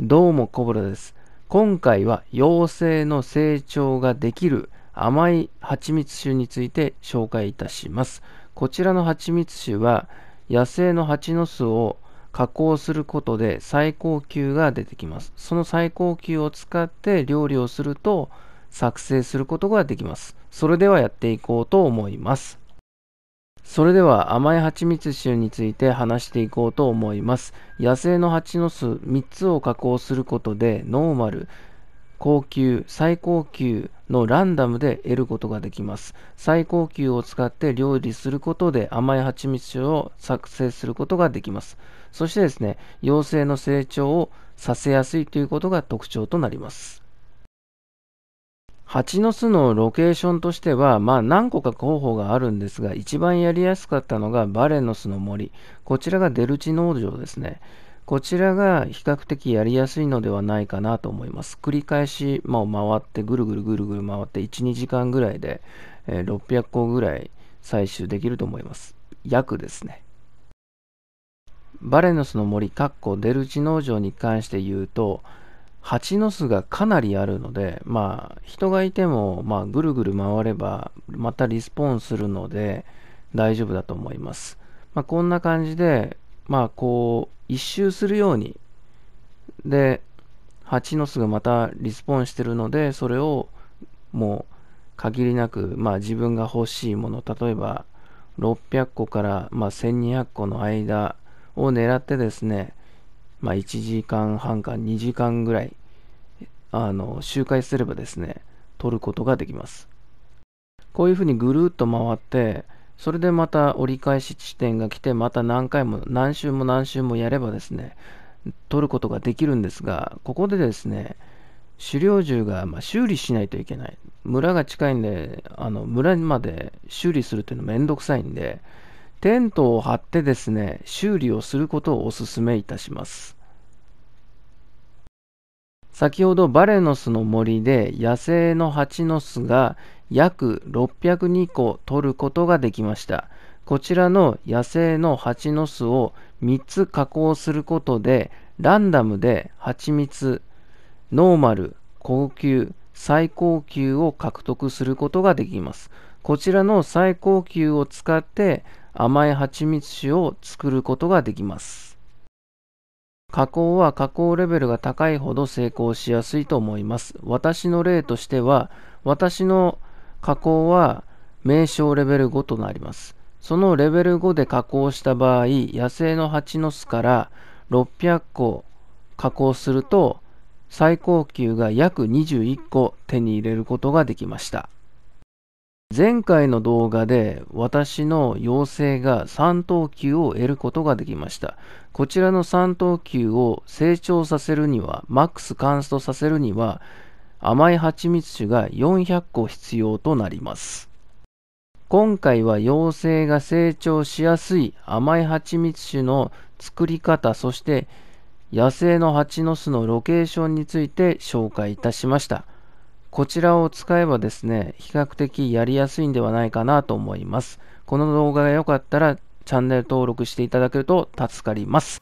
どうもコブラです。今回は妖精の成長ができる甘い蜂蜜酒について紹介いたします。こちらの蜂蜜酒は野生の蜂の巣を加工することで最高級が出てきます。その最高級を使って料理をすると作成することができます。それではやっていこうと思います。それでは甘い蜂蜜臭について話していこうと思います。野生の蜂の巣3つを加工することでノーマル、高級、最高級のランダムで得ることができます。最高級を使って料理することで甘い蜂蜜を作成することができます。そしてですね、幼生の成長をさせやすいということが特徴となります。蜂の巣のロケーションとしては、まあ、何個か候補があるんですが、一番やりやすかったのがバレノスの森。こちらがデルチ農場ですね。こちらが比較的やりやすいのではないかなと思います。繰り返し、まあ、回って、ぐるぐるぐるぐる回って、1、2時間ぐらいで、え600個ぐらい採取できると思います。約ですね。バレノスの森、デルチ農場に関して言うと、蜂の巣がかなりあるので、まあ、人がいても、まあ、ぐるぐる回れば、またリスポーンするので、大丈夫だと思います。まあ、こんな感じで、まあ、こう、一周するように、で、蜂の巣がまたリスポーンしてるので、それを、もう、限りなく、まあ、自分が欲しいもの、例えば、600個から、まあ、1200個の間を狙ってですね、まあ、1時間半か2時間ぐらいあの周回すればですね取ることができますこういうふうにぐるっと回ってそれでまた折り返し地点が来てまた何回も何周も何周もやればですね取ることができるんですがここでですね狩猟銃がま修理しないといけない村が近いんであの村まで修理するというのめんどくさいんでテントを張ってですね、修理をすることをお勧めいたします。先ほどバレノスの森で野生の蜂の巣が約602個取ることができました。こちらの野生の蜂の巣を3つ加工することで、ランダムで蜂蜜、ノーマル、高級、最高級を獲得することができます。こちらの最高級を使って甘い蜂蜜酒を作ることができます。加工は加工レベルが高いほど成功しやすいと思います。私の例としては、私の加工は名称レベル5となります。そのレベル5で加工した場合、野生の蜂の巣から600個加工すると、最高級が約21個手に入れることができました。前回の動画で私の妖精が3等級を得ることができました。こちらの3等級を成長させるには、マックスカンストさせるには、甘い蜂蜜種が400個必要となります。今回は妖精が成長しやすい甘い蜂蜜種の作り方、そして野生の蜂の巣のロケーションについて紹介いたしました。こちらを使えばですね、比較的やりやすいんではないかなと思います。この動画が良かったらチャンネル登録していただけると助かります。